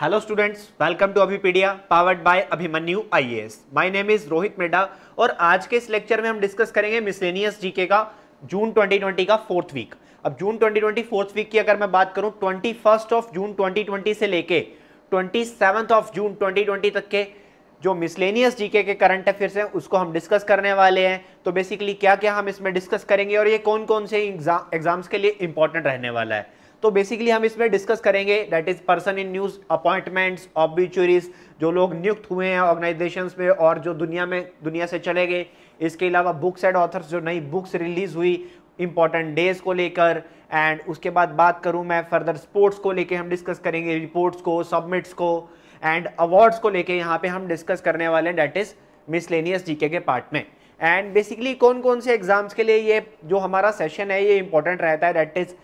hello students welcome to Abhipedia powered by Abhimanyu S my name is Rohit Meda और आज के इस लेक्चर में हम डिस्कस करेंगे मिसलेनियस जीके का जून 2020 का फोर्थ वीक अब जून 2020 फोर्थ वीक की अगर मैं बात करूं ट्वेंटी ऑफ जून 2020 से लेके ट्वेंटी ऑफ जून 2020 तक के जो मिसलेनियस जीके के करंट अफेयर्स हैं उसको हम डिस्कस करने वाले हैं तो बेसिकली क्या क्या हम इसमें डिस्कस करेंगे और ये कौन कौन से एग्जाम्स के लिए इंपॉर्टेंट रहने वाला है तो बेसिकली हम इसमें डिस्कस करेंगे that is person in news appointments obituaries जो लोग नियुक्त हुए हैं ऑर्गेनाइजेशन में और जो दुनिया में दुनिया से चले गए इसके अलावा बुक्स एंड ऑथर्स जो नई बुक्स रिलीज हुई इंपॉर्टेंट डेज को लेकर एंड उसके बाद बात करूं मैं फर्दर स्पोर्ट्स को लेके हम डिस्कस करेंगे रिपोर्ट्स को सबमिट्स को एंड अवार्ड्स को लेके यहाँ पे हम डिस्कस करने वाले हैं डेट इज़ मिसलेनियस जीके के पार्ट में एंड बेसिकली कौन कौन से एग्जाम्स के लिए ये जो हमारा सेशन है ये इंपॉर्टेंट रहता है that is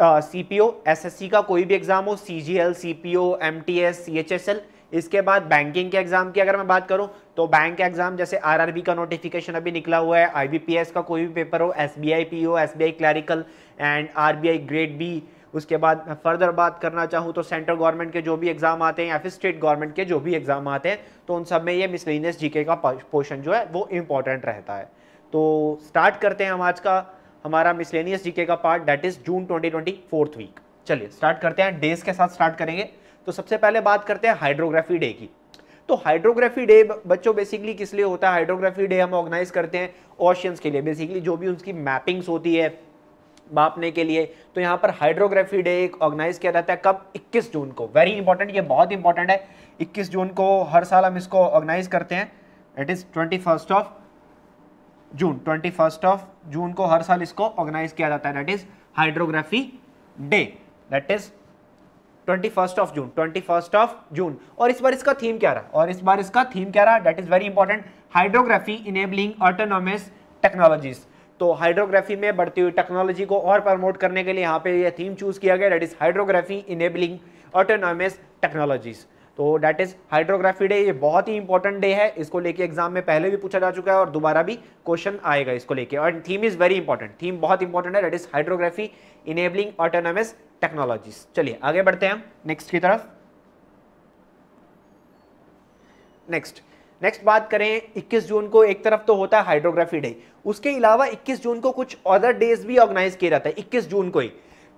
C P O S S C का कोई भी एग्जाम हो C G L C P O M T S C H S L इसके बाद बैंकिंग के एग्जाम की अगर मैं बात करूं तो बैंक एग्जाम जैसे आर आर बी का नोटिफिकेशन अभी निकला हुआ है आई बी पी एस का कोई भी पेपर हो S B I P S B I clerical and R B I grade B उसके बाद मैं फर्दर बात करना चाहूँ तो सेंट्रल गवर्नमेंट के जो भी एग्जाम आते हैं या फिर स्टेट गवर्नमेंट के जो भी एग्जाम आते हैं तो उन सब में ये मिसलिनियस जीके का पोर्शन जो है वो इम्पोर्टेंट रहता है तो स्टार्ट करते हैं हम आज का हमारा मिसलेनियस जीके का part that is June twenty twenty fourth week चलिए स्टार्ट करते हैं डेज के साथ स्टार्ट करेंगे तो सबसे पहले बात करते हैं हाइड्रोग्राफी डे की तो हाइड्रोग्राफी डे बच्चों बेसिकली किस लिए होता है हाइड्रोग्राफी डे हम ऑर्गेनाइज करते हैं ऑशियंस के लिए बेसिकली जो भी उनकी मैपिंग्स होती है मापने के लिए तो यहाँ पर हाइड्रोग्राफी डे एक ऑर्गेनाइज किया जाता है कब 21 जून को वेरी इंपॉर्टेंट ये बहुत इंपॉर्टेंट है 21 जून को हर साल हम इसको ऑर्गेनाइज करते हैं it is twenty of June twenty first of June को हर साल इसको ऑर्गेनाइज किया जाता है that is hydrography day that is twenty first of June twenty first of June और इस बार इसका थीम क्या रहा और इस बार इसका थीम क्या रहा that is very important hydrography enabling autonomous technologies तो हाइड्रोग्राफी में बढ़ती हुई टेक्नोलॉजी को और प्रमोट करने के लिए यहाँ पे ये थीम चूज किया गया that is hydrography enabling autonomous technologies तो डैट इज़ हाइड्रोग्राफी डे ये बहुत ही इंपॉर्टेंट डे है इसको लेके एग्जाम में पहले भी पूछा जा चुका है और दोबारा भी क्वेश्चन आएगा इसको लेके और theme is very important theme बहुत इंपॉर्टेंट है that is hydrography enabling autonomous technologies चलिए आगे बढ़ते हैं हम नेक्स्ट की तरफ नेक्स्ट नेक्स्ट बात करें 21 जून को एक तरफ तो होता है हाइड्रोग्राफी डे उसके अलावा 21 जून को कुछ अदर डेज भी ऑर्गेनाइज किया जाता है 21 जून को ही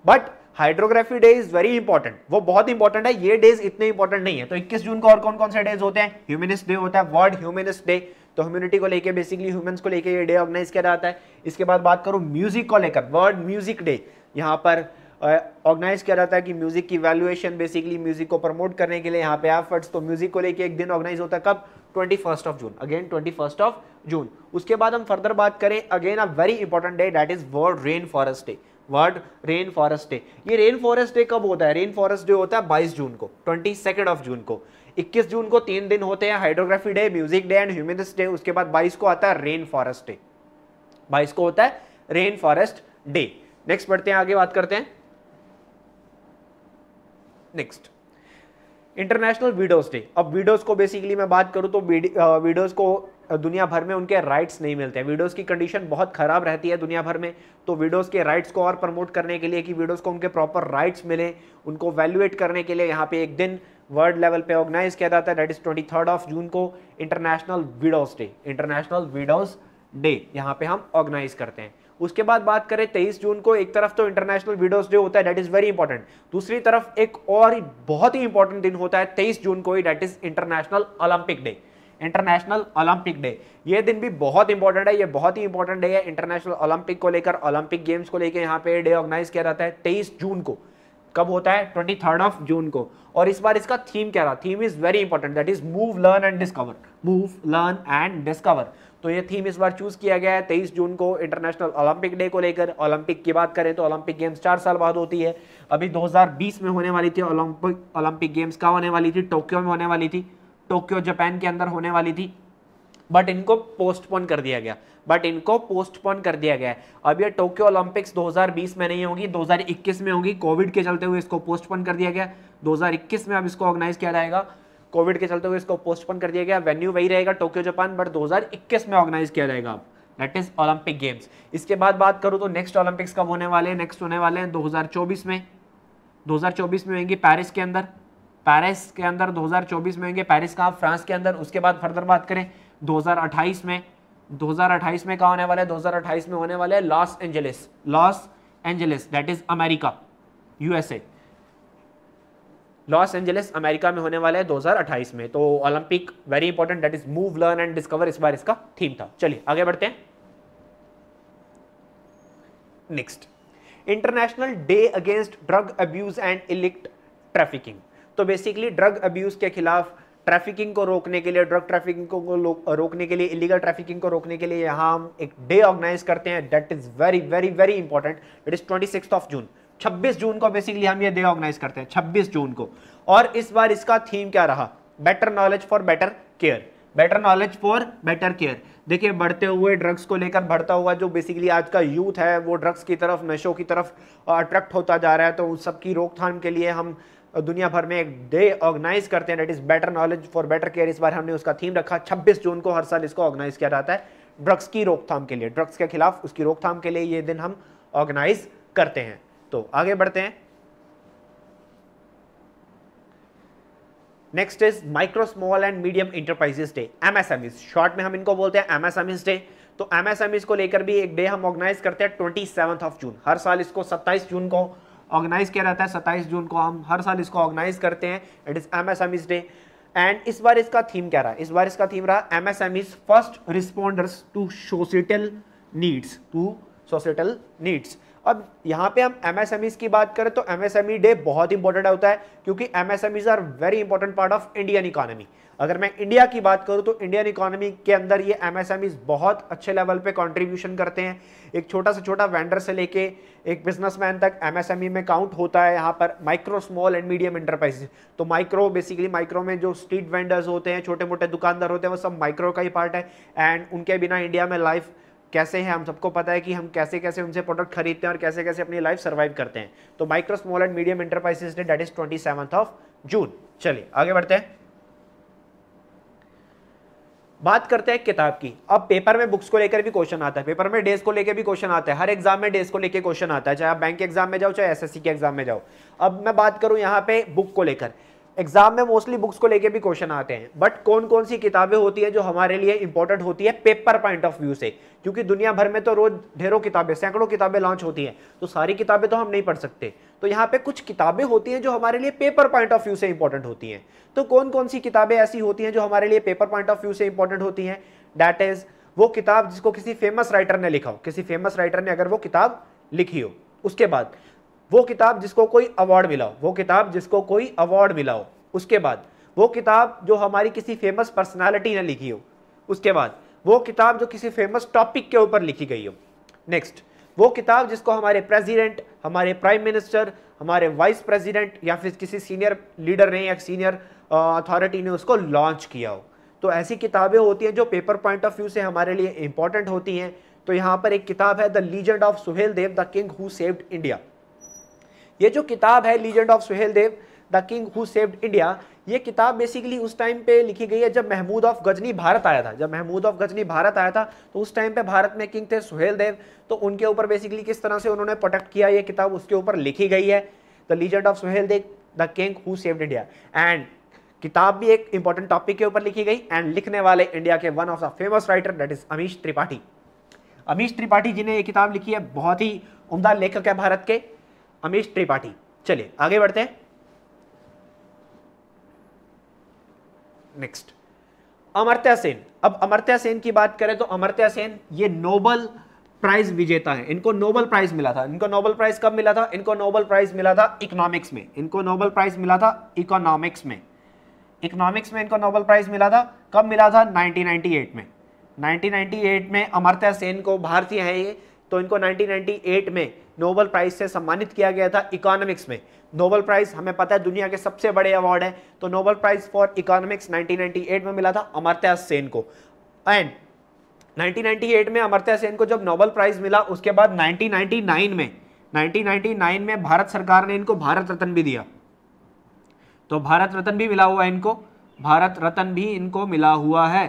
but hydrography day is very important वो बहुत इंपॉर्टेंट है ये डेज इतने इंपॉर्टेंट नहीं है तो 21 जून को और कौन कौन से डेज होते हैं ह्यूमनिस्ट डे होता है वर्ल्ड ह्यूमनिस्ट डे तो ह्यूमिनिटी को लेके बेसिकली ह्यूमन को लेकर ये डे ऑर्गेनाइज किया जाता है इसके बाद बात करूँ म्यूजिक को लेकर वर्ल्ड म्यूजिक डे यहाँ पर ऑर्गेनाइज किया जाता है कि म्यूजिक की वैल्यूएशन बेसिकली म्यूजिक को प्रमोट करने के लिए यहाँ पे एफर्ट्स तो म्यूजिक को लेके एक दिन ऑर्गेनाइज होता है कब twenty first of June again twenty first of June उसके बाद हम फर्दर बात करें again a very important day that is world rain forest day world rain forest day ये रेन फॉरेस्ट डे कब होता है रेन फॉरेस्ट डे होता है 22 जून को ट्वेंटी सेकेंड ऑफ जून को 21 जून को तीन दिन होते हैं hydrography day music day and humanist day उसके बाद 22 को आता है रेन फॉरेस्ट डे 22 को होता है रेन फॉरेस्ट डे नेक्स्ट पढ़ते हैं आगे बात करते हैं नेक्स्ट इंटरनेशनल वीडोज डे अब वीडोज को बेसिकली मैं बात करूं तो वीडोज को दुनिया भर में उनके राइट्स नहीं मिलते हैं वीडियोस की कंडीशन बहुत ख़राब रहती है दुनिया भर में तो वीडियोस के राइट्स को और प्रमोट करने के लिए कि वीडियोस को उनके प्रॉपर राइट्स मिलें उनको वैल्यूएट करने के लिए यहाँ पे एक दिन वर्ल्ड लेवल पे ऑर्गेनाइज किया जाता है that is twenty of June को international widows day international widows day यहाँ पर हम ऑर्गेनाइज करते हैं उसके बाद बात करें तेईस जून को एक तरफ तो इंटरनेशनल वीडियोस डे होता है डेट इज़ वेरी इंपॉर्टेंट दूसरी तरफ एक और बहुत ही इंपॉर्टेंट दिन होता है तेईस जून को ही that is international Olympic day international Olympic day ये दिन भी बहुत इंपॉर्टेंट है ये बहुत ही इंपॉर्टेंट डे है इंटरनेशनल ओलंपिक को लेकर ओलंपिक गेम्स को लेकर यहाँ पे डे ऑर्गेनाइज किया जाता है तेईस जून को कब होता है ट्वेंटी थर्ड ऑफ जून को और इस बार इसका थीम क्या रहा theme is very important that is move learn and discover move learn and discover तो ये थीम इस बार चूज किया गया है तेईस जून को इंटरनेशनल ओलंपिक डे को लेकर ओलंपिक की बात करें तो ओलंपिक गेम्स चार साल बाद होती है अभी 2020 में होने वाली थी ओलंपिक ओलंपिक गेम्स कहाँ होने वाली थी टोक्यो में होने वाली थी टोक्यो जापान के अंदर होने वाली थी बट इनको पोस्टपोन कर दिया गया बट इनको पोस्टपोन कर दिया गया अब ये टोक्यो ओलंपिक्स 2020 में नहीं होगी 2021 में होगी कोविड के चलते हुए इसको पोस्टपोन कर दिया गया 2021 में अब इसको ऑर्गेनाइज किया जाएगा कोविड के चलते हुए इसको पोस्टपोन कर दिया गया वेन्यू वही रहेगा टोक्यो जापान बट 2021 में ऑर्गेनाइज किया जाएगा अब दैट इज ओलंपिक गेम्स इसके बाद बात करूँ तो नेक्स्ट ओलंपिक्स कब होने वाले हैं नेक्स्ट होने वाले हैं दो में दो में होंगी पैरिस के अंदर पेरिस के अंदर 2024 में होंगे पेरिस कहाँ फ्रांस के अंदर उसके बाद फर्दर बात करें 2028 में 2028 में कहाँ होने वाला है 2028 में होने वाला है Los Angeles Los Angeles that is America USA Los Angeles America में होने वाला है 2028 में तो Olympic very important that is move learn and discover इस बार इसका थीम था चलिए आगे बढ़ते हैं next international day against drug abuse and illicit trafficking तो बेसिकली ड्रग अब्यूज़ के खिलाफ ट्रैफिकिंग को रोकने के लिए ड्रग ट्रैफिकिंग को रोकने के लिए इलीगल ट्रैफिकिंग को रोकने के लिए यहाँ हम एक डे ऑर्गेनाइज करते हैं that is very very very important it is twenty of June 26 जून को बेसिकली हम ये डे ऑर्गेनाइज करते हैं 26 जून को और इस बार इसका थीम क्या रहा better knowledge for better care better knowledge for better care देखिए बढ़ते हुए ड्रग्स को लेकर बढ़ता हुआ जो बेसिकली आज का यूथ है वो ड्रग्स की तरफ नशों की तरफ अट्रैक्ट होता जा रहा है तो उस सब की रोकथाम के लिए हम दुनिया भर में एक डे ऑर्गेनाइज करते हैं that is better knowledge for better care इस बार हमने उसका थीम रखा 26 जून को हर साल इसको ऑर्गेनाइज किया जाता है ड्रग्स की रोकथाम के लिए ड्रग्स के खिलाफ उसकी रोकथाम के लिए ये दिन हम ऑर्गेनाइज करते हैं तो आगे बढ़ते हैं next is micro small and medium enterprises day MSMEs short में हम इनको बोलते हैं एमएसएमईज डे तो एमएसएमईज को लेकर भी एक डे हम ऑर्गेनाइज करते हैं ट्वेंटी ऑफ जून हर साल इसको 27 जून को ऑर्गेनाइज किया जाता है सत्ताईस जून को हम हर साल इसको ऑर्गेनाइज करते हैं it is M S M E day and इस बार इसका थीम क्या रहा है इस बार इसका थीम रहा M S M E first responders to social needs to social needs अब यहाँ पे हम एमएसएमईज की बात करें तो एमएसएमई डे e बहुत इंपॉर्टेंट होता है क्योंकि MSMEs are very important part of Indian economy अगर मैं इंडिया की बात करूँ तो इंडियन इकोनॉमी के अंदर ये एमएसएमईज बहुत अच्छे लेवल पे कंट्रीब्यूशन करते हैं एक छोटा से छोटा वेंडर से लेके एक बिजनेसमैन तक एमएसएमई e में काउंट होता है यहाँ पर micro small and medium enterprises तो माइक्रो बेसिकली माइक्रो में जो स्ट्रीट वेंडर्स होते हैं छोटे मोटे दुकानदार होते हैं वो सब माइक्रो का ही पार्ट है एंड उनके बिना इंडिया में लाइफ कैसे हैं हम सबको पता है कि हम कैसे कैसे उनसे प्रोडक्ट खरीदते हैं और कैसे कैसे अपनी लाइफ सर्वाइव करते हैं तो micro small and medium enterprises day that is twenty of June चलिए आगे बढ़ते हैं बात करते हैं किताब की अब पेपर में बुक्स को लेकर भी क्वेश्चन आता है पेपर में डेज को लेकर भी क्वेश्चन आता है हर एग्जाम में डेज को लेकर क्वेश्चन आता है चाहे आप बैंक के एग्जाम में जाओ चाहे एसएससी के एग्जाम में जाओ अब मैं बात करूं यहां पे बुक को लेकर एग्जाम में मोस्टली बुक्स को लेके भी क्वेश्चन आते हैं बट कौन कौन सी किताबें होती हैं जो हमारे लिए इंपॉर्टेंट होती है पेपर पॉइंट ऑफ व्यू से क्योंकि दुनिया भर में तो रोज ढेरों किताबें सैकड़ों किताबें लॉन्च होती हैं तो सारी किताबें तो हम नहीं पढ़ सकते तो यहाँ पे कुछ किताबें होती हैं जो हमारे लिए पेपर पॉइंट ऑफ व्यू से इंपॉर्टेंट होती हैं तो कौन कौन सी किताबें ऐसी होती हैं जो हमारे लिए पेपर पॉइंट ऑफ व्यू से इंपॉर्टेंट होती हैं डैट इज वो किताब जिसको किसी फेमस राइटर ने लिखा हो किसी फेमस राइटर ने अगर वो किताब लिखी हो उसके बाद वो किताब जिसको कोई अवार्ड मिला हो वो किताब जिसको कोई अवार्ड मिला हो उसके बाद वो किताब जो हमारी किसी फेमस पर्सनालिटी ने लिखी हो उसके बाद वो किताब जो किसी फेमस टॉपिक के ऊपर लिखी गई हो नेक्स्ट वो किताब जिसको हमारे प्रेसिडेंट हमारे प्राइम मिनिस्टर हमारे वाइस प्रेसिडेंट या फिर किसी सीनियर लीडर ने या सीनियर अथॉरिटी ने उसको लॉन्च किया हो तो ऐसी किताबें होती हैं जो पेपर पॉइंट ऑफ व्यू से हमारे लिए इंपॉर्टेंट होती हैं तो यहाँ पर एक किताब है the legend of Suhel Dev the king who saved India ये जो किताब है legend of Suhel Dev the king who saved India ये किताब बेसिकली उस टाइम पे लिखी गई है जब महमूद ऑफ गजनी भारत आया था जब महमूद ऑफ गजनी भारत आया था तो उस टाइम पे भारत में किंग थे सुहेल देव तो उनके ऊपर बेसिकली किस तरह से उन्होंने प्रोटेक्ट किया ये किताब उसके ऊपर लिखी गई है the legend of Suhel Dev the king who saved India and किताब भी एक इंपॉर्टेंट टॉपिक के ऊपर लिखी गई एंड लिखने वाले इंडिया के one of the famous writer that is Amish Tripathi Amish Tripathi ji ने ये किताब लिखी है बहुत ही उम्दा लेखक है भारत के हमेश त्रिपाठी चलिए आगे बढ़ते हैं नेक्स्ट अमर्त्या सेन अब अमर्त्या सेन की बात करें तो अमर्त्या सेन ये नोबल प्राइज विजेता है इनको नोबल प्राइज मिला था इनको नोबल प्राइज कब मिला था इनको नोबल प्राइज मिला था इकोनॉमिक्स में इनको नोबल प्राइज मिला था इकोनॉमिक्स में इकोनॉमिक्स में इनको नोबल प्राइज मिला था कब मिला था 1998 में 1998 में अमर्त्या सेन को भारतीय है ये तो इनको 1998 में नोबल प्राइज से सम्मानित किया गया था इकोनॉमिक्स में नोबल प्राइज हमें पता है दुनिया के सबसे बड़े अवार्ड है तो नोबल प्राइज फॉर इकोनॉमिक्स 1998 में मिला था अमरत्या सेन को एंड 1998 में अमरत्या सेन को जब नोबल प्राइज मिला उसके बाद 1999 में 1999 में भारत सरकार ने इनको भारत रत्न भी दिया तो भारत रत्न भी मिला हुआ है इनको भारत रत्न भी इनको मिला हुआ है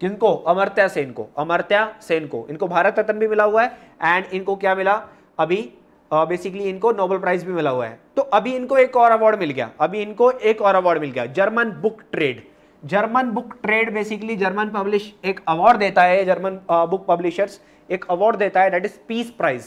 किनको अमरत्या सेन को अमरत्या सेन को इनको भारत रत्न भी मिला हुआ है एंड इनको क्या मिला अभी बेसिकली uh, इनको नोबेल प्राइज भी मिला हुआ है तो अभी इनको एक और अवार्ड मिल गया अभी इनको एक और अवार्ड मिल गया German book trade German book trade basically German publish एक अवार्ड देता है जर्मन बुक पब्लिशर्स एक अवार्ड देता है दैट इज पीस प्राइज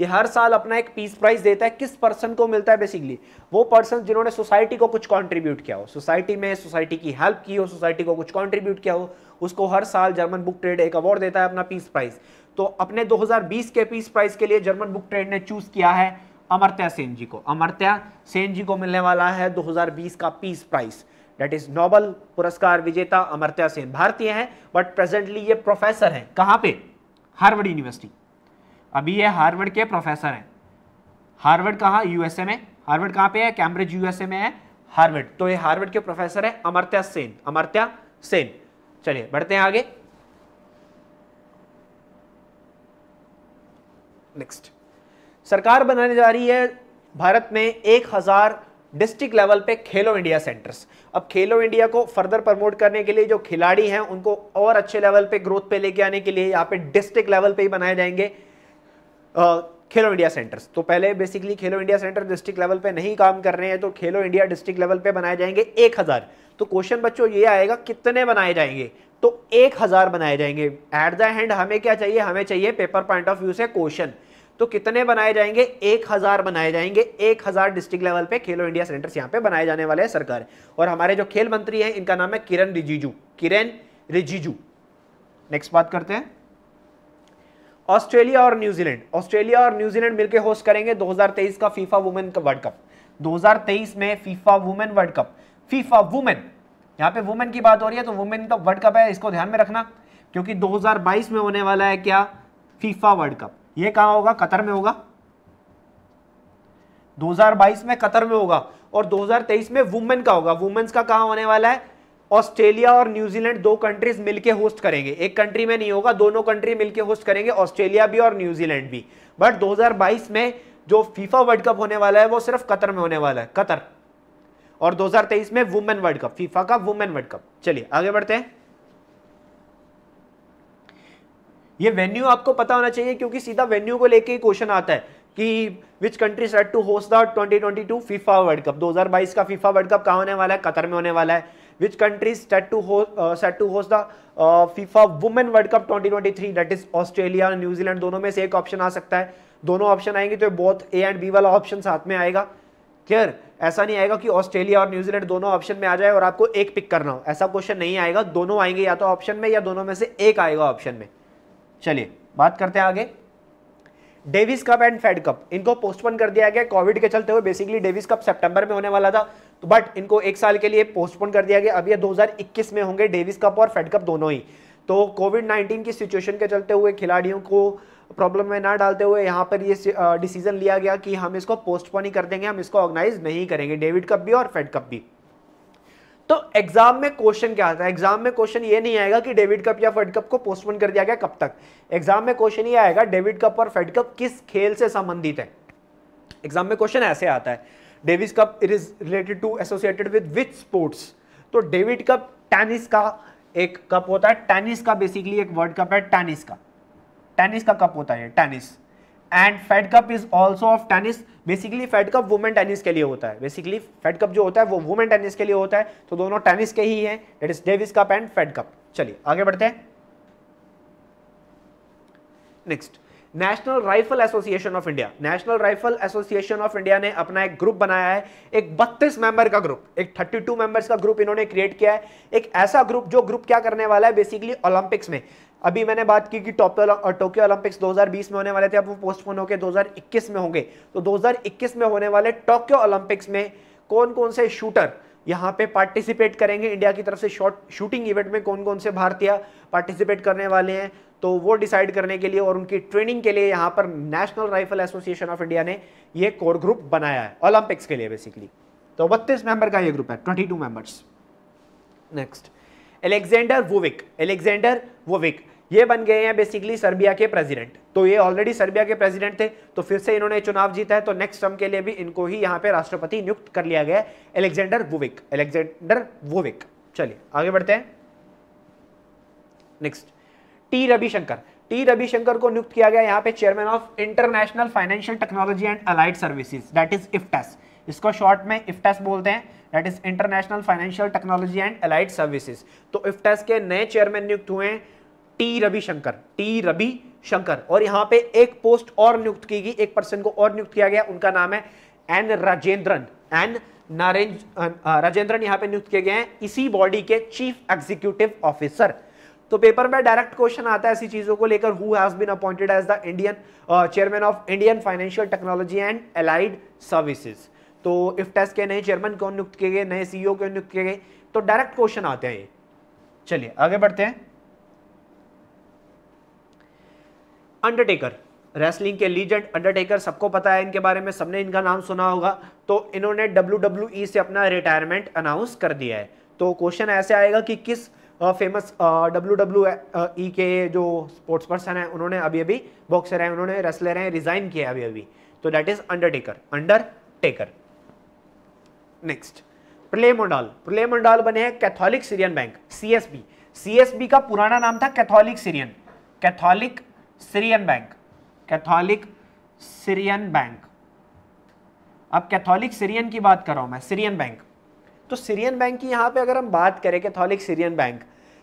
ये हर साल अपना एक पीस प्राइज देता है किस पर्सन को मिलता है बेसिकली वो पर्सन जिन्होंने सोसाइटी को कुछ कंट्रीब्यूट किया हो सोसाइटी में सोसाइटी की हेल्प की हो सोसाइटी को कुछ कंट्रीब्यूट किया हो उसको हर साल जर्मन बुक ट्रेड एक अवार्ड देता है अपना पीस प्राइज तो अपने 2020 के पीस प्राइज के लिए जर्मन बुक ट्रेड ने चूज किया है अमरत्या सेन जी को अमरत्या सेन जी को मिलने वाला है 2020 का peace prize that is Nobel पुरस्कार विजेता अमरत्या सेन भारतीय है बट प्रेजेंटली ये प्रोफेसर है कहां पे हार्वर्ड यूनिवर्सिटी अभी ये हार्वर्ड के प्रोफेसर हैं हार्वर्ड कहा यूएसए में हार्वर्ड कहां पे है कैम्ब्रिज यूएसए में है हार्वर्ड तो ये हार्वर्ड के प्रोफेसर है अमरत्या सेन अमरत्या सेन चलिए बढ़ते हैं आगे नेक्स्ट सरकार बनाने जा रही है भारत में एक हजार डिस्ट्रिक्ट लेवल पे खेलो इंडिया सेंटर्स अब खेलो इंडिया को फर्दर प्रमोट करने के लिए जो खिलाड़ी हैं उनको और अच्छे लेवल पे ग्रोथ पे लेके आने के लिए यहाँ पे डिस्ट्रिक्ट लेवल पे ही बनाए जाएंगे खेलो इंडिया सेंटर्स तो पहले बेसिकली खेलो इंडिया सेंटर डिस्ट्रिक्ट लेवल पे नहीं काम कर रहे हैं तो खेलो इंडिया डिस्ट्रिक्ट लेवल पे बनाए जाएंगे एक हज़ार तो क्वेश्चन बच्चों ये आएगा कितने बनाए जाएंगे तो एक हज़ार बनाए जाएंगे एट द एंड हमें क्या चाहिए हमें चाहिए पेपर पॉइंट ऑफ व्यू से क्वेश्चन तो कितने बनाए जाएंगे एक हज़ार बनाए जाएंगे एक हज़ार डिस्ट्रिक्ट लेवल पे खेलो इंडिया सेंटर्स यहाँ पे बनाए जाने वाले हैं सरकार और हमारे जो खेल मंत्री हैं इनका नाम है किरण रिजिजू किरण रिजिजू नेक्स्ट बात करते हैं ऑस्ट्रेलिया और न्यूजीलैंड ऑस्ट्रेलिया और न्यूजीलैंड मिलकर होस्ट करेंगे 2023 का फीफा वुमेन का वर्ल्ड कप 2023 में FIFA women world cup FIFA women यहाँ पे वुमेन की बात हो रही है तो वुमेन का वर्ल्ड कप है इसको ध्यान में रखना क्योंकि 2022 में होने वाला है क्या फीफा वर्ल्ड कप ये कहा होगा कतर में होगा 2022 में कतर में होगा और 2023 में वुमेन का होगा वुमेन्स का कहा होने वाला है ऑस्ट्रेलिया और न्यूजीलैंड दो कंट्रीज मिलके होस्ट करेंगे एक कंट्री में नहीं होगा दोनों कंट्री मिलके होस्ट करेंगे ऑस्ट्रेलिया भी और न्यूजीलैंड भी बट 2022 में जो फीफा वर्ल्ड कप होने वाला है वो सिर्फ कतर में होने वाला है कतर और 2023 में वुमेन वर्ल्ड कप फीफा का वुमेन वर्ल्ड कप चलिए आगे बढ़ते हैं ये वेन्यू आपको पता होना चाहिए क्योंकि सीधा वेन्यू को लेकर क्वेश्चन आता है कि which country set to host the 2022 FIFA world cup 2022 का फीफा वर्ल्ड कप कहा होने वाला है कतर में होने वाला है which country is set to host, uh, set to host the uh, FIFA women world cup 2023 that is Australia और न्यूजीलैंड दोनों में से एक ऑप्शन आ सकता है दोनों ऑप्शन आएंगे तो बोथ ए एंड बी वाला ऑप्शन साथ में आएगा क्लियर ऐसा नहीं आएगा कि ऑस्ट्रेलिया और न्यूजीलैंड दोनों ऑप्शन में आ जाए और आपको एक पिक करना हो ऐसा क्वेश्चन नहीं आएगा दोनों आएंगे या तो ऑप्शन में या दोनों में से एक आएगा ऑप्शन में चलिए बात करते हैं आगे Davis cup and Fed cup इनको पोस्टपोन कर दिया गया कोविड के चलते हुए बेसिकली डेविस कप सितंबर में होने वाला था तो बट इनको एक साल के लिए पोस्टपोन कर दिया गया अब ये 2021 में होंगे डेविस कप और फेड कप दोनों ही तो कोविड 19 की सिचुएशन के चलते हुए खिलाड़ियों को प्रॉब्लम में ना डालते हुए यहाँ पर ये डिसीजन लिया गया कि हम इसको पोस्टपोन ही कर देंगे हम इसको ऑर्गेनाइज नहीं करेंगे डेविड कप भी और फेड कप भी तो एग्जाम में क्वेश्चन क्या आता है एग्जाम में क्वेश्चन ये नहीं आएगा कि डेविड कप या फेड कप को पोस्टपोन कर दिया गया कब तक एग्जाम में क्वेश्चन ये आएगा डेविड कप और फेड कप किस खेल से संबंधित है एग्जाम में क्वेश्चन ऐसे आता है Davis cup it is related to associated with which sports तो डेविड कप टेनिस का एक कप होता है टेनिस का बेसिकली एक वर्ल्ड कप है टेनिस का टेनिस का कप होता है tennis and Fed cup is also of tennis basically Fed cup women tennis के लिए होता है बेसिकली फेड कप जो होता है वो वुमेन टेनिस के लिए होता है तो दोनों टेनिस के ही है that is Davis cup and Fed cup चलिए आगे बढ़ते हैं next national rifle association of India national rifle association of India ने अपना एक ग्रुप बनाया है एक 32 मेंबर का ग्रुप एक 32 मेंबर्स का ग्रुप इन्होंने क्रिएट किया है एक ऐसा ग्रुप जो ग्रुप क्या करने वाला है बेसिकली ओलंपिक्स में अभी मैंने बात की कि टोक्यो ओलंपिक्स 2020 में होने वाले थे अब वो पोस्टपोन होकर दो में होंगे तो दो में होने वाले टोक्यो ओलंपिक्स में कौन कौन से शूटर यहाँ पे पार्टिसिपेट करेंगे इंडिया की तरफ से शॉर्ट शूटिंग इवेंट में कौन कौन से भारतीय पार्टिसिपेट करने वाले हैं तो वो डिसाइड करने के लिए और उनकी ट्रेनिंग के लिए यहाँ पर national rifle association of India ने ये कोर ग्रुप बनाया है ओलंपिक्स के लिए बेसिकली तो बत्तीस मेंबर का ये ग्रुप है twenty two members next Alexander Vovik Alexander Vovik ये बन गए हैं बेसिकली सर्बिया के प्रेसिडेंट तो ये ऑलरेडी सर्बिया के प्रेसिडेंट थे तो फिर से इन्होंने चुनाव जीता है तो नेक्स्ट टर्म के लिए भी इनको ही यहां पे राष्ट्रपति नियुक्त कर लिया गया है एलेक्जेंडर वोविक एलेक्जेंडर वोविक चलिए आगे बढ़ते हैं next T Ravishankar T Ravishankar को नियुक्त किया गया यहाँ पे chairman of international financial technology and allied services that is IFTAS इसको शॉर्ट में इफ्टास बोलते हैं that is international financial technology and allied services तो इफ्टेस के नए चेयरमैन नियुक्त हुए हैं टी रविशंकर टी रवि शंकर और यहां पे एक पोस्ट और नियुक्त की गई एक पर्सन को और नियुक्त किया गया उनका नाम है एन राजेंद्रन एन नरेंद्र राजेंद्रन यहां पे नियुक्त किए गए हैं इसी बॉडी के चीफ एग्जीक्यूटिव ऑफिसर तो पेपर में डायरेक्ट क्वेश्चन आता है ऐसी चीजों को लेकर who has been appointed as the Indian chairman of Indian financial technology and allied services तो इफ्टेस के नए चेयरमैन कौन नियुक्त किए गए नए सीईओ कौन नियुक्त किए गए तो डायरेक्ट क्वेश्चन आते हैं ये चलिए आगे बढ़ते हैं अंडरटेकर रेसलिंग के लीजेंड अंडरटेकर सबको पता है इनके बारे में सबने इनका नाम सुना होगा तो इन्होंने डब्ल्यू e से अपना रिटायरमेंट अनाउंस कर दिया है तो क्वेश्चन ऐसे आएगा कि किस फेमस डब्ल्यू डब्ल्यू ई के जो स्पोर्ट्स पर्सन है उन्होंने अभी अभी बॉक्सर हैं उन्होंने रेसलर हैं रिजाइन किया है अभी अभी तो that is Undertaker Undertaker next Pralay Mondal Pralay Mondal बने हैं Catholic Syrian bank C S का पुराना नाम था Catholic Syrian Catholic Syrian bank Catholic Syrian bank अब कैथोलिक सीरियन की बात कर रहा हूं मैं सीरियन बैंक तो सीरियन बैंक की यहां पे अगर हम बात करें कैथोलिक सीरियन बैंक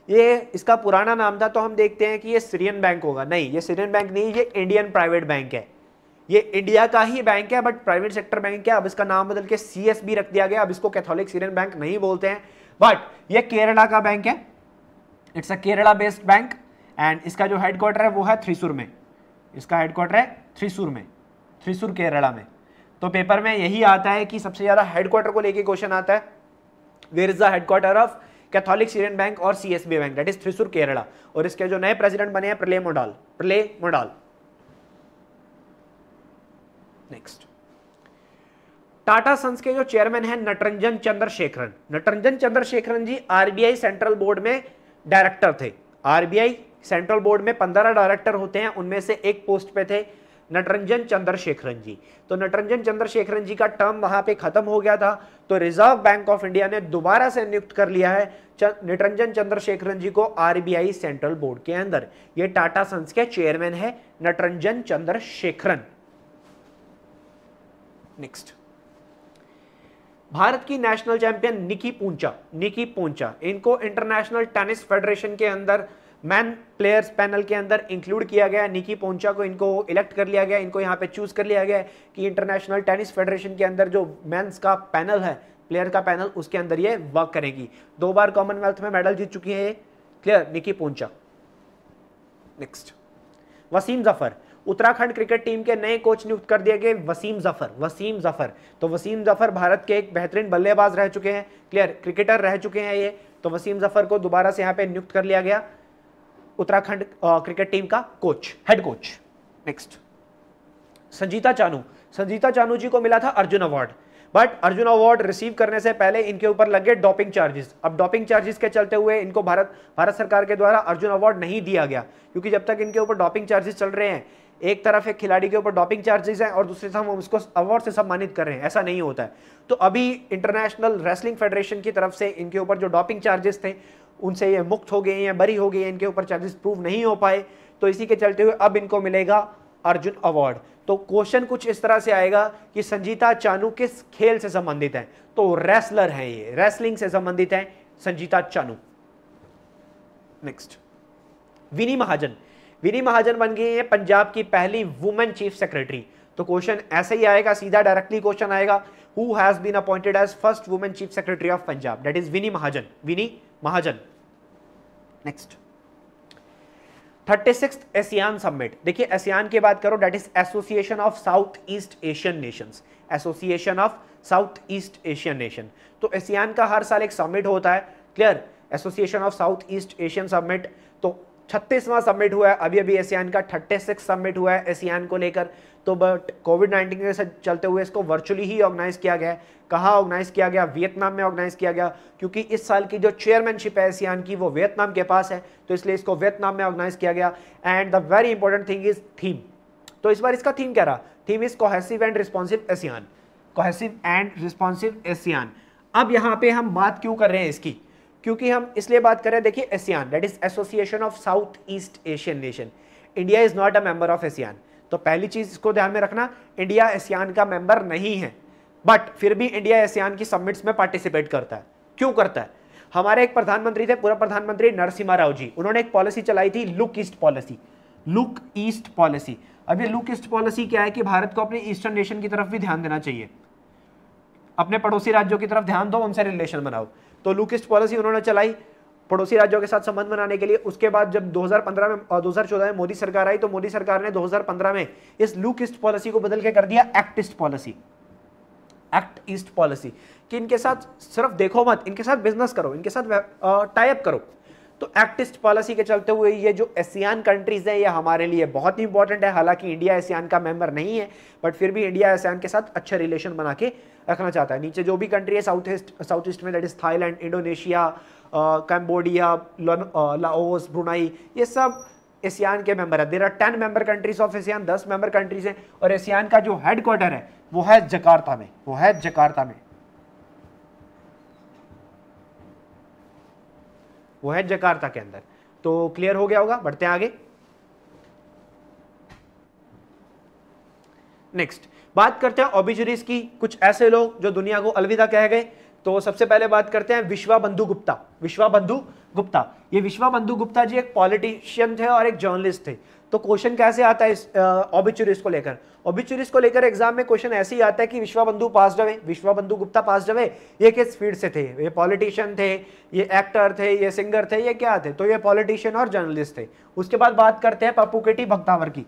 ये इसका पुराना नाम था तो हम देखते हैं कि ये सीरियन बैंक होगा नहीं ये सीरियन बैंक नहीं ये इंडियन प्राइवेट बैंक है ये इंडिया का ही बैंक है बट प्राइवेट सेक्टर बैंक है अब इसका नाम बदल के सीएसबी रख दिया गया अब इसको कैथोलिक सीरियन बैंक नहीं बोलते हैं बट ये केरला का बैंक है it's a Kerala based bank and इसका जो हेड क्वार्टर है वो है थ्रीसुर में इसका हेड क्वार्टर है थ्रीसुर में थ्रीसुर केरला में तो पेपर में यही आता है कि सबसे ज़्यादा हेड क्वार्टर को लेके क्वेश्चन आता है where is the head quarter of Catholic Syrian bank और C S B bank that is Thrissur Kerala और इसके जो नए प्रेसिडेंट बने हैं प्रले मोडाल प्रले मोडाल नेक्स्ट टाटा सन्स के जो चेयरमैन हैं Natarajan Chandrasekaran Natarajan Chandrasekaran ji RBI central board में डायरेक्टर थे आरबीआई सेंट्रल बोर्ड में पंद्रह डायरेक्टर होते हैं उनमें से एक पोस्ट पे थे नटरंजन चंद्रशेखरन जी तो नटरंजन चंद्रशेखरन जी का टर्म वहां पे खत्म हो गया था तो रिजर्व बैंक ऑफ इंडिया ने दोबारा से नियुक्त कर लिया है नटरंजन चंद्रशेखरन जी को आरबीआई सेंट्रल बोर्ड के अंदर ये टाटा सन्स के चेयरमैन है नटरंजन चंद्रशेखरन नेक्स्ट भारत की नेशनल चैंपियन निकी पूंचा निकी पूंचा इनको इंटरनेशनल टेनिस फेडरेशन के अंदर मैन प्लेयर्स पैनल के अंदर इंक्लूड किया गया निकी पोंचा को इनको इलेक्ट कर लिया गया इनको यहाँ पे चूज कर लिया गया कि इंटरनेशनल टेनिस फेडरेशन के अंदर जो मैंस का पैनल है प्लेयर का पैनल उसके अंदर ये वर्क करेगी दो बार कॉमनवेल्थ में मेडल जीत चुकी है clear Nikki Poncha next Wasim Jaffer Uttarakhand cricket team के नए कोच नियुक्त कर दिए गए वसीम जफर वसीम जफर तो वसीम जफर भारत के एक बेहतरीन बल्लेबाज रह चुके हैं क्लियर क्रिकेटर रह चुके हैं ये तो वसीम जफर को दोबारा से यहाँ पे नियुक्त कर लिया गया उत्तराखंड क्रिकेट टीम का coach head coach next Sanjita Chanu Sanjita Chanu ji को मिला था Arjuna award but Arjuna award receive करने से पहले इनके ऊपर लग गए डॉपिंग चार्जेस अब डॉपिंग चार्जेस के चलते हुए इनको भारत भारत सरकार के द्वारा अर्जुन अवार्ड नहीं दिया गया क्योंकि जब तक इनके ऊपर डॉपिंग चार्जेस चल रहे हैं एक तरफ एक खिलाड़ी के ऊपर डॉपिंग चार्जेस हैं और दूसरी तरफ हम उसको अवार्ड से सम्मानित कर रहे हैं ऐसा नहीं होता है तो अभी इंटरनेशनल रेसलिंग फेडरेशन की तरफ से इनके ऊपर जो डॉपिंग चार्जेस थे उनसे ये मुक्त हो गए या बरी हो गए इनके ऊपर चार्जेस प्रूव नहीं हो पाए तो इसी के चलते हुए अब इनको मिलेगा अर्जुन अवार्ड तो क्वेश्चन कुछ इस तरह से आएगा कि संजीता चानू किस खेल से संबंधित है तो रेसलर है ये रेसलिंग से संबंधित है संजीता चानू नेक्स्ट विनी महाजन विनी महाजन बन गई है पंजाब की पहली वुमेन चीफ सेक्रेटरी तो क्वेश्चन ऐसे ही आएगा सीधा डायरेक्टली क्वेश्चन आएगा who has been appointed as first women chief secretary of Punjab that is Vini Mahajan Vini Mahajan next thirty six ASEAN summit देखिए एसियान की बात करो that is association of south east Asian nations association of south east Asian nation तो ASEAN का हर साल एक summit होता है clear association of south east Asian summit तो छत्तीसवां सबमिट हुआ है अभी अभी एसियान का थर्टी सिक्स सबमिट हुआ है एसियान को लेकर तो बट कोविड नाइन्टीन के चलते हुए इसको वर्चुअली ही ऑर्गेनाइज किया गया कहाँ ऑर्गेनाइज किया गया वियतनाम में ऑर्गेनाइज किया गया क्योंकि इस साल की जो चेयरमैनशिप है एसियान की वो वियतनाम के पास है तो इसलिए इसको वियतनाम में ऑर्गेनाइज किया गया and the very important thing is theme तो इस बार इसका थीम क्या रहा theme is cohesive and responsive ASEAN cohesive and responsive ASEAN अब यहाँ पे हम बात क्यों कर रहे हैं इसकी क्योंकि हम इसलिए बात कर रहे हैं देखिए ASEAN that is association of south east Asian nation India is not a member of ASEAN तो पहली चीज़ इसको ध्यान में रखना इंडिया एसियान का मेंबर नहीं है बट फिर भी इंडिया एसियान की सबमिट्स में पार्टिसिपेट करता है क्यों करता है हमारे एक प्रधानमंत्री थे पूरा प्रधानमंत्री नरसिम्हा राव जी उन्होंने एक पॉलिसी चलाई थी look east policy look east policy अब ये लुक ईस्ट पॉलिसी क्या है कि भारत को अपने ईस्टर्न नेशन की तरफ भी ध्यान देना चाहिए अपने पड़ोसी राज्यों की तरफ ध्यान दो उनसे रिलेशन बनाओ तो लुक ईस्ट पॉलिसी उन्होंने चलाई पड़ोसी राज्यों के साथ संबंध बनाने के लिए उसके बाद जब 2015 में 2014 में मोदी सरकार आई तो मोदी सरकार ने 2015 में इस लुक ईस्ट पॉलिसी को बदल के कर दिया act east policy act east policy कि इनके साथ सिर्फ देखो मत इनके साथ बिजनेस करो इनके साथ टाइप करो तो एक्टिस्ट पॉलिसी के चलते हुए ये जो एसियान कंट्रीज हैं ये हमारे लिए बहुत ही इंपॉर्टेंट है हालांकि इंडिया एशियान का मेंबर नहीं है बट फिर भी इंडिया एशियान के साथ अच्छा रिलेशन बना के रखना चाहता है नीचे जो भी कंट्री है साउथ ईस्ट साउथ ईस्ट में that is Thailand Indonesia Cambodia Laos Brunei ये सब एशियान के मेंबर है there are ten member countries of ASEAN दस मेंबर कंट्रीज हैं और एशियान का जो हेड क्वार्टर है वो है जकार्ता में वो है जकार्ता में वो है जकार्ता के अंदर तो क्लियर हो गया होगा बढ़ते हैं आगे नेक्स्ट बात करते हैं ओबिजरीज की कुछ ऐसे लोग जो दुनिया को अलविदा कह गए तो सबसे पहले बात करते हैं विश्वा बंधु गुप्ता विश्वा बंधु गुप्ता ये विश्वा बंधु गुप्ता जी एक पॉलिटिशियन थे और एक जर्नलिस्ट थे तो क्वेश्चन कैसे आता है इस ऑबिचुरिस को लेकर ऑबिचुरिस को लेकर एग्जाम में क्वेश्चन ऐसे ही आता है कि विश्वा बंधु पास विश्वा बंधु गुप्ता पास जावे ये किस फील्ड से थे ये पॉलिटिशियन थे ये एक्टर थे ये सिंगर थे ये क्या थे तो ये पॉलिटिशियन और जर्नलिस्ट थे उसके बाद बात करते हैं पप्पू केटी भक्तावर की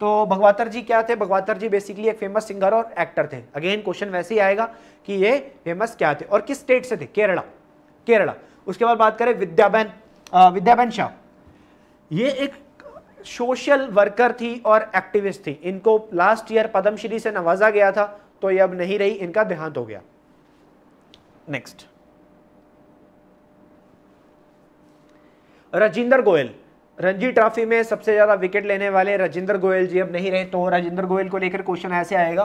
तो भगवातर जी क्या थे भगवातर जी बेसिकली एक फेमस सिंगर और एक्टर थे अगेन क्वेश्चन वैसे ही आएगा कि ये फेमस क्या थे और किस स्टेट से थे केरला केरला उसके बाद बात करें विद्याबेन विद्याबेन शाह ये एक सोशल वर्कर थी और एक्टिविस्ट थी इनको लास्ट ईयर पद्मश्री से नवाजा गया था तो ये अब नहीं रही इनका देहांत हो गया नेक्स्ट राजेंद्र गोयल रणजी ट्रॉफी में सबसे ज़्यादा विकेट लेने वाले राजेंद्र गोयल जी अब नहीं रहे तो राजेंद्र गोयल को लेकर क्वेश्चन ऐसे आएगा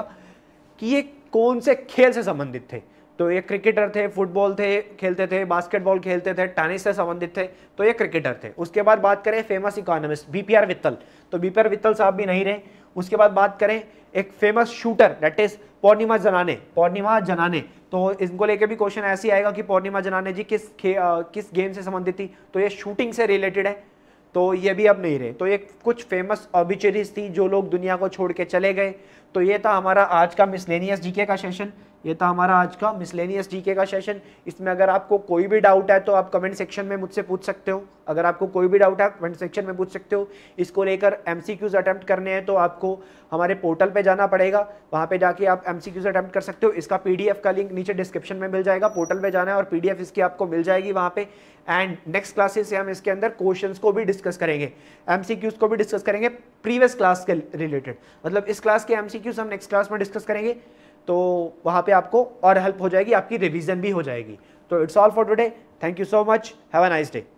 कि ये कौन से खेल से संबंधित थे तो ये क्रिकेटर थे फुटबॉल थे खेलते थे बास्केटबॉल खेलते थे टेनिस से संबंधित थे तो ये क्रिकेटर थे उसके बाद बात करें famous economist B P R Vithal तो बी पी आर वित्तल साहब भी नहीं रहे उसके बाद बात करें एक फेमस शूटर डेट इज पौर्णिमा जनाने पौर्णिमा जनाने तो इनको लेके भी क्वेश्चन ऐसे आएगा कि पौर्णिमा जनाने जी किस खे, आ, किस गेम से संबंधित थी तो ये शूटिंग से रिलेटेड है तो ये भी अब नहीं रहे तो ये कुछ फेमस ऑबिचरीज थी जो लोग दुनिया को छोड़ के चले गए तो ये था हमारा आज का मिसलेनियस जीके का सेशन ये था हमारा आज का मिसलेनियस जीके का सेशन इसमें अगर आपको कोई भी डाउट है तो आप कमेंट सेक्शन में मुझसे पूछ सकते हो अगर आपको कोई भी डाउट है कमेंट सेक्शन में पूछ सकते हो इसको लेकर एम सी क्यूज़ अटैम्प्ट करने हैं तो आपको हमारे पोर्टल पे जाना पड़ेगा वहाँ पे जाके आप एम सी क्यूज़ अटैम्प्ट कर सकते हो इसका पी डी एफ का लिंक नीचे डिस्क्रिप्शन में मिल जाएगा पोर्टल पर जाना है और पी डी एफ इसकी आपको मिल जाएगी वहाँ पर एंड नेक्स्ट क्लासेस से हम इसके अंदर क्वेश्चन को भी डिस्कस करेंगे एम सी क्यूज़ को भी डिस्कस करेंगे प्रीवियस क्लास के रिलेटेड मतलब इस क्लास के एम सी एमसीक्यूज हम नेक्स्ट क्लास में डिस्कस करेंगे तो वहाँ पे आपको और हेल्प हो जाएगी आपकी रिवीजन भी हो जाएगी तो it's all for today thank you so much have a nice day